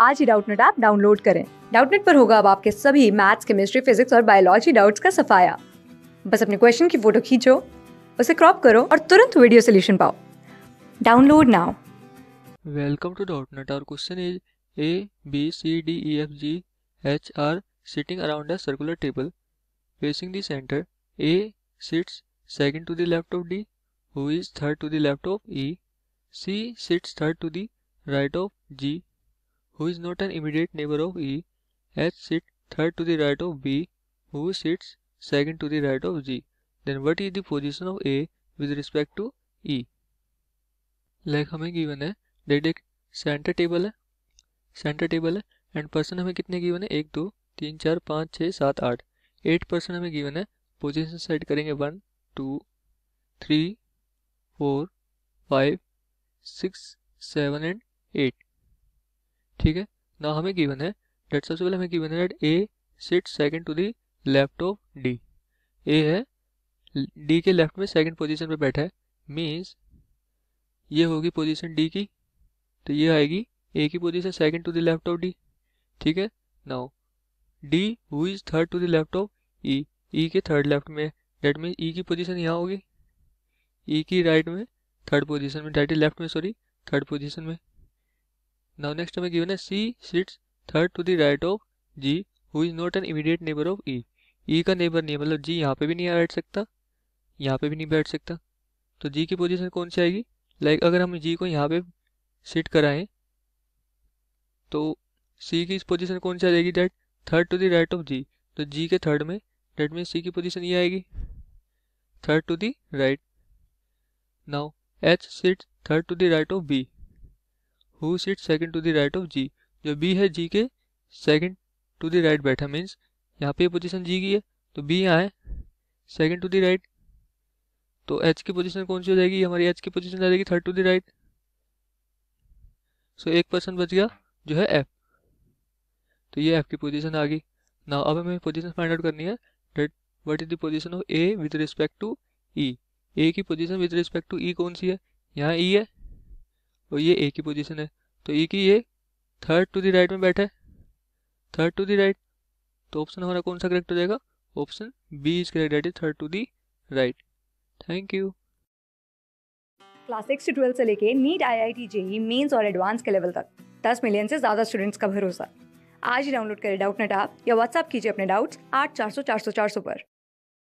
आज ही Doubtnut app download करें डाउटनेट पर होगा अब आपके सभी मैथ्स केमिस्ट्री फिजिक्स और बायोलॉजी डाउट्स का सफाया बस अपने क्वेश्चन की फोटो खींचो उसे क्रॉप करो और तुरंत वीडियो सोल्यूशन पाओ download now welcome to Doubtnut और question is A B C D E F G H are sitting around a circular table facing the centre A sits second to the left of D who is third to the left of E C sits third to the right of G who is not an immediate neighbor of E, H sits third to the right of B, who sits second to the right of G, then what is the position of A with respect to E? Like like हमें given है that एक centre table है centre table है and person हमें कितने given है एक दो तीन चार पाँच छः सात आठ एट पर्सन हमें गिवन है पोजीशन सेट करेंगे one two three four five six seven and eight ठीक है ना हमें गिवन है डेट सबसे पहले हमें गिवन है that A sit second to the left of D A है डी के लेफ्ट में सेकेंड पोजिशन पर बैठा है मीन्स ये होगी पोजिशन डी की तो ये आएगी ए की position second to the left of D ठीक है now D who is third to the left of E E के थर्ड लेफ्ट में डेट मीन ई की पोजीशन यहाँ होगी ई e की राइट में थर्ड पोजीशन में डेट इज लेफ्ट में सॉरी थर्ड पोजीशन में Now next हमें given है C sits third to the right of G who is not an immediate neighbor of E. E का neighbour नहीं है मतलब G यहाँ पे भी नहीं बैठ सकता यहाँ पे भी नहीं बैठ सकता तो G की पोजीशन कौन सी आएगी लाइक like, अगर हम G को यहाँ पे सिट कराएं तो C की इस पोजीशन कौन सी आ जाएगी that third to the right of G तो G के थर्ड में डेट मीन C की पोजीशन ये आएगी third to the right now H sit third to the right of B who sit second to the right of G जो B है G के second to the right बैठा means यहाँ पे position जी की है तो बी यहाँ है सेकेंड टू द राइट तो एच की पोजीशन कौन सी हो जाएगी हमारी एच की पोजीशन आ जाएगी third to the right so एक पर्सन बच गया जो है एफ तो ये एफ की पोजीशन आ गई ना अब हमें पोजीशन फाइंड आउट करनी है that what is the position of A with respect to E A की position with respect to E कौन सी है यहाँ ई e है और ये ए की पोजीशन है तो ई की ये थर्ड टू दी राइट में बैठा है थर्ड टू दी राइट तो ऑप्शन हमारा कौन सा करेक्ट हो जाएगा option B is correct that third to the right thank you class six से ट्वेल्थ से लेके NEET I I T JEE Mains और एडवांस के लेवल तक दस मिलियन से ज़्यादा स्टूडेंट्स का भरोसा आज ही डाउनलोड करें डाउट नेट ऐप या व्हाट्सअप कीजिए अपने डाउट्स आठ चार सौ चार सौ चार सौ पर